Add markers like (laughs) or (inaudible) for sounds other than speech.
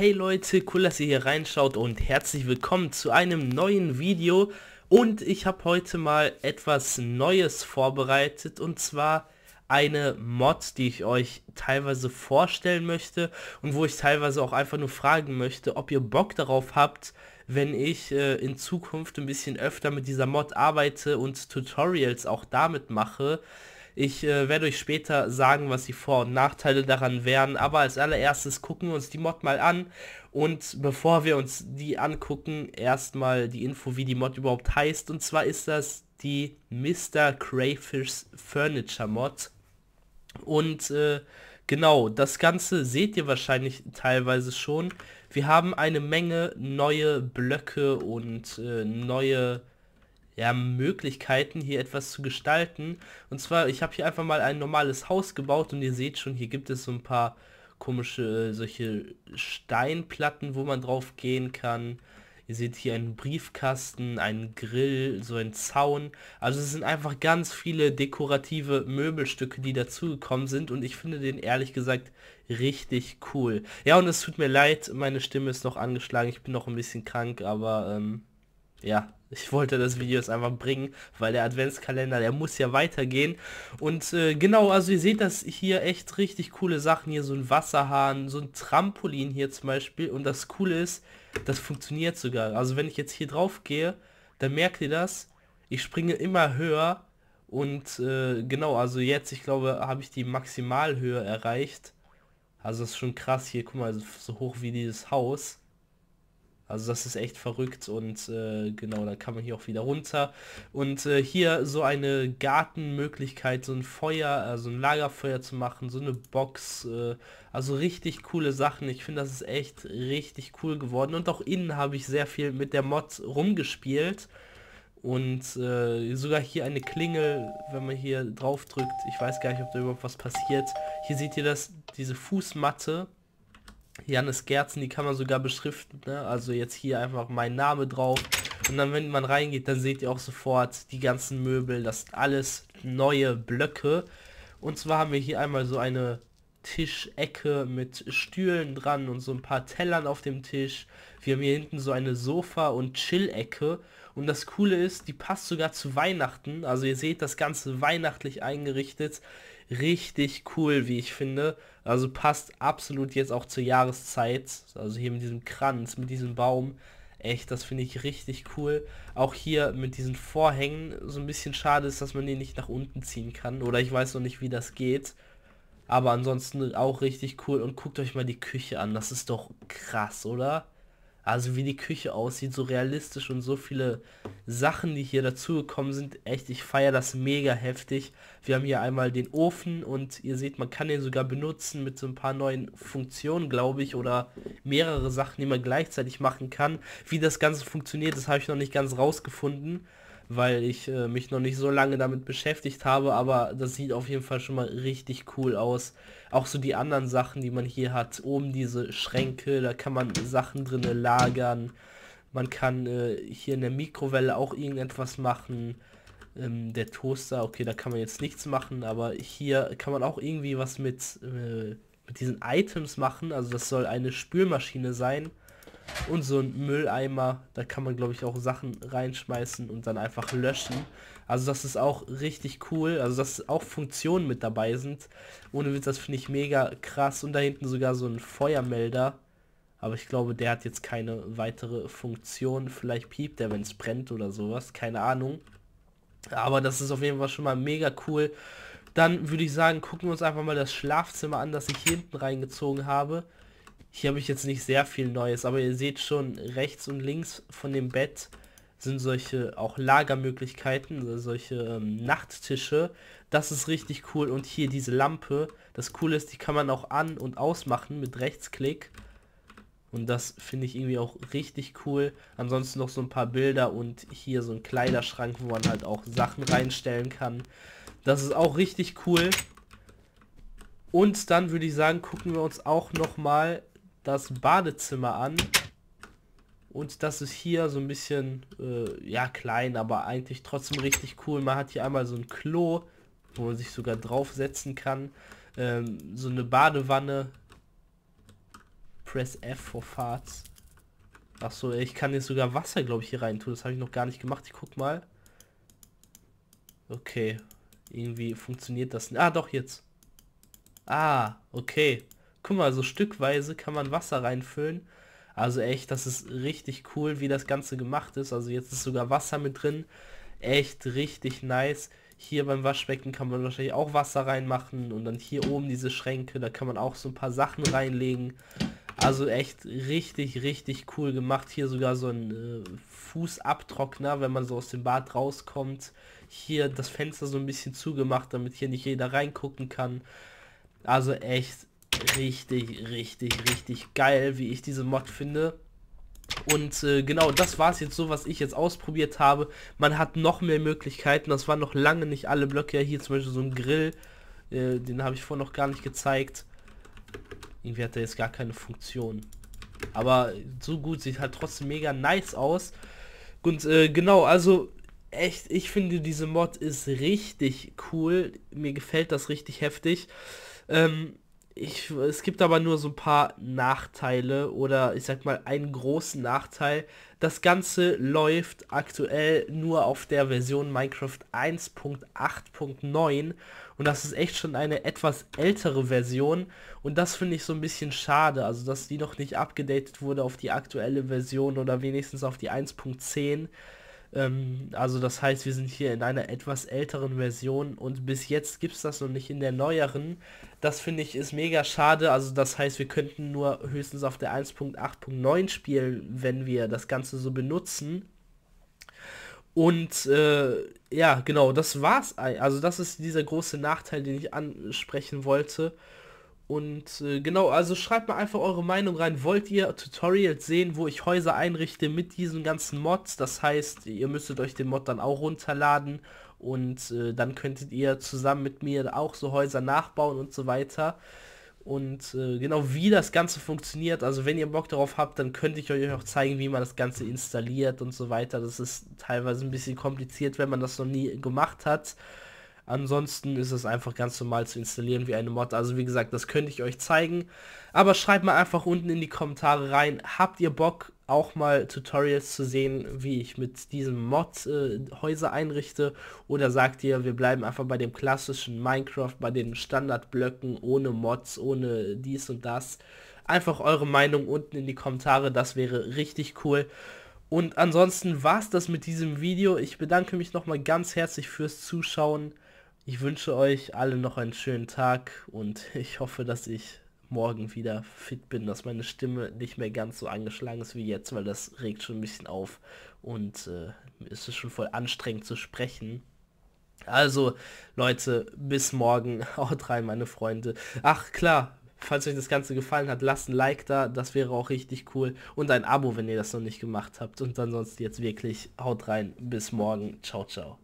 Hey Leute, cool, dass ihr hier reinschaut und herzlich willkommen zu einem neuen Video. Und ich habe heute mal etwas Neues vorbereitet und zwar eine Mod, die ich euch teilweise vorstellen möchte und wo ich teilweise auch einfach nur fragen möchte, ob ihr Bock darauf habt, wenn ich äh, in Zukunft ein bisschen öfter mit dieser Mod arbeite und Tutorials auch damit mache. Ich äh, werde euch später sagen, was die Vor- und Nachteile daran wären, aber als allererstes gucken wir uns die Mod mal an und bevor wir uns die angucken, erstmal die Info, wie die Mod überhaupt heißt und zwar ist das die Mr. Crayfish Furniture Mod und äh, Genau, das Ganze seht ihr wahrscheinlich teilweise schon. Wir haben eine Menge neue Blöcke und äh, neue ja, Möglichkeiten, hier etwas zu gestalten. Und zwar, ich habe hier einfach mal ein normales Haus gebaut und ihr seht schon, hier gibt es so ein paar komische, äh, solche Steinplatten, wo man drauf gehen kann. Ihr seht hier einen Briefkasten, einen Grill, so einen Zaun. Also es sind einfach ganz viele dekorative Möbelstücke, die dazugekommen sind und ich finde den ehrlich gesagt richtig cool. Ja, und es tut mir leid, meine Stimme ist noch angeschlagen, ich bin noch ein bisschen krank, aber ähm, ja, ich wollte das Video jetzt einfach bringen, weil der Adventskalender, der muss ja weitergehen. Und äh, genau, also ihr seht das hier echt richtig coole Sachen. Hier so ein Wasserhahn, so ein Trampolin hier zum Beispiel. Und das Coole ist, das funktioniert sogar. Also wenn ich jetzt hier drauf gehe, dann merkt ihr das. Ich springe immer höher. Und äh, genau, also jetzt, ich glaube, habe ich die Maximalhöhe erreicht. Also das ist schon krass hier, guck mal, so hoch wie dieses Haus. Also das ist echt verrückt und äh, genau, da kann man hier auch wieder runter. Und äh, hier so eine Gartenmöglichkeit, so ein Feuer, also ein Lagerfeuer zu machen, so eine Box. Äh, also richtig coole Sachen. Ich finde, das ist echt richtig cool geworden. Und auch innen habe ich sehr viel mit der Mod rumgespielt. Und äh, sogar hier eine Klingel, wenn man hier drauf drückt. Ich weiß gar nicht, ob da überhaupt was passiert. Hier seht ihr das, diese Fußmatte Janis Gerzen, die kann man sogar beschriften. Ne? Also jetzt hier einfach mein Name drauf. Und dann, wenn man reingeht, dann seht ihr auch sofort die ganzen Möbel. Das sind alles neue Blöcke. Und zwar haben wir hier einmal so eine Tischecke mit Stühlen dran und so ein paar Tellern auf dem Tisch. Wir haben hier hinten so eine Sofa- und Chill-Ecke. Und das Coole ist, die passt sogar zu Weihnachten. Also ihr seht das Ganze weihnachtlich eingerichtet richtig cool, wie ich finde. Also passt absolut jetzt auch zur Jahreszeit. Also hier mit diesem Kranz, mit diesem Baum. Echt, das finde ich richtig cool. Auch hier mit diesen Vorhängen so ein bisschen schade ist, dass man die nicht nach unten ziehen kann. Oder ich weiß noch nicht, wie das geht. Aber ansonsten auch richtig cool. Und guckt euch mal die Küche an. Das ist doch krass, oder? Also wie die Küche aussieht, so realistisch und so viele Sachen, die hier dazugekommen sind. Echt, ich feiere das mega heftig. Wir haben hier einmal den Ofen und ihr seht, man kann den sogar benutzen mit so ein paar neuen Funktionen, glaube ich, oder mehrere Sachen, die man gleichzeitig machen kann. Wie das Ganze funktioniert, das habe ich noch nicht ganz rausgefunden, weil ich äh, mich noch nicht so lange damit beschäftigt habe, aber das sieht auf jeden Fall schon mal richtig cool aus. Auch so die anderen Sachen, die man hier hat. Oben diese Schränke, da kann man Sachen drinne lagern. Man kann äh, hier in der Mikrowelle auch irgendetwas machen. Ähm, der Toaster, okay, da kann man jetzt nichts machen, aber hier kann man auch irgendwie was mit, äh, mit diesen Items machen. Also das soll eine Spülmaschine sein und so ein Mülleimer. Da kann man, glaube ich, auch Sachen reinschmeißen und dann einfach löschen. Also das ist auch richtig cool. Also dass auch Funktionen mit dabei sind. Ohne Witz, das finde ich mega krass. Und da hinten sogar so ein Feuermelder. Aber ich glaube, der hat jetzt keine weitere Funktion. Vielleicht piept er, wenn es brennt oder sowas. Keine Ahnung. Aber das ist auf jeden Fall schon mal mega cool. Dann würde ich sagen, gucken wir uns einfach mal das Schlafzimmer an, das ich hier hinten reingezogen habe. Hier habe ich jetzt nicht sehr viel Neues, aber ihr seht schon, rechts und links von dem Bett sind solche auch Lagermöglichkeiten, also solche ähm, Nachttische. Das ist richtig cool. Und hier diese Lampe. Das Coole ist, die kann man auch an- und ausmachen mit Rechtsklick. Und das finde ich irgendwie auch richtig cool. Ansonsten noch so ein paar Bilder und hier so ein Kleiderschrank, wo man halt auch Sachen reinstellen kann. Das ist auch richtig cool. Und dann würde ich sagen, gucken wir uns auch nochmal das Badezimmer an. Und das ist hier so ein bisschen, äh, ja, klein, aber eigentlich trotzdem richtig cool. Man hat hier einmal so ein Klo, wo man sich sogar draufsetzen kann. Ähm, so eine Badewanne. Press F for Farts. Achso, ich kann jetzt sogar Wasser, glaube ich, hier rein tun. Das habe ich noch gar nicht gemacht. Ich guck mal. Okay. Irgendwie funktioniert das. Ah, doch, jetzt. Ah, okay guck mal, so stückweise kann man Wasser reinfüllen. Also echt, das ist richtig cool, wie das Ganze gemacht ist. Also jetzt ist sogar Wasser mit drin. Echt richtig nice. Hier beim Waschbecken kann man wahrscheinlich auch Wasser reinmachen und dann hier oben diese Schränke, da kann man auch so ein paar Sachen reinlegen. Also echt richtig, richtig cool gemacht. Hier sogar so ein äh, Fußabtrockner, wenn man so aus dem Bad rauskommt. Hier das Fenster so ein bisschen zugemacht, damit hier nicht jeder reingucken kann. Also echt richtig, richtig, richtig geil, wie ich diese Mod finde. Und äh, genau, das war es jetzt so, was ich jetzt ausprobiert habe. Man hat noch mehr Möglichkeiten. Das waren noch lange nicht alle Blöcke. Hier zum Beispiel so ein Grill. Äh, den habe ich vorhin noch gar nicht gezeigt. Irgendwie hat er jetzt gar keine Funktion. Aber so gut, sieht halt trotzdem mega nice aus. Und äh, genau, also echt, ich finde diese Mod ist richtig cool. Mir gefällt das richtig heftig. Ähm, ich, es gibt aber nur so ein paar Nachteile oder ich sag mal einen großen Nachteil. Das Ganze läuft aktuell nur auf der Version Minecraft 1.8.9 und das ist echt schon eine etwas ältere Version und das finde ich so ein bisschen schade, also dass die noch nicht abgedatet wurde auf die aktuelle Version oder wenigstens auf die 1.10 ähm, also das heißt, wir sind hier in einer etwas älteren Version und bis jetzt gibt es das noch nicht in der neueren. Das finde ich ist mega schade. Also das heißt, wir könnten nur höchstens auf der 1.8.9 spielen, wenn wir das Ganze so benutzen. Und äh, ja, genau, das war's. Also das ist dieser große Nachteil, den ich ansprechen wollte. Und äh, genau, also schreibt mal einfach eure Meinung rein. Wollt ihr Tutorials sehen, wo ich Häuser einrichte mit diesen ganzen Mods? Das heißt, ihr müsstet euch den Mod dann auch runterladen und äh, dann könntet ihr zusammen mit mir auch so Häuser nachbauen und so weiter. Und äh, genau wie das Ganze funktioniert, also wenn ihr Bock darauf habt, dann könnte ich euch auch zeigen, wie man das Ganze installiert und so weiter. Das ist teilweise ein bisschen kompliziert, wenn man das noch nie gemacht hat. Ansonsten ist es einfach ganz normal zu installieren wie eine Mod. Also wie gesagt, das könnte ich euch zeigen. Aber schreibt mal einfach unten in die Kommentare rein, habt ihr Bock auch mal Tutorials zu sehen, wie ich mit diesem Mod äh, Häuser einrichte? Oder sagt ihr, wir bleiben einfach bei dem klassischen Minecraft, bei den Standardblöcken, ohne Mods, ohne dies und das? Einfach eure Meinung unten in die Kommentare, das wäre richtig cool. Und ansonsten war es das mit diesem Video. Ich bedanke mich nochmal ganz herzlich fürs Zuschauen. Ich wünsche euch alle noch einen schönen Tag und (laughs) ich hoffe, dass ich morgen wieder fit bin, dass meine Stimme nicht mehr ganz so angeschlagen ist wie jetzt, weil das regt schon ein bisschen auf und äh, es ist schon voll anstrengend zu sprechen. Also Leute, bis morgen. (laughs) Haut rein, meine Freunde. Ach klar, falls euch das Ganze gefallen hat, lasst ein Like da, das wäre auch richtig cool. Und ein Abo, wenn ihr das noch nicht gemacht habt. Und ansonsten jetzt wirklich, haut rein, bis morgen. Ciao, ciao.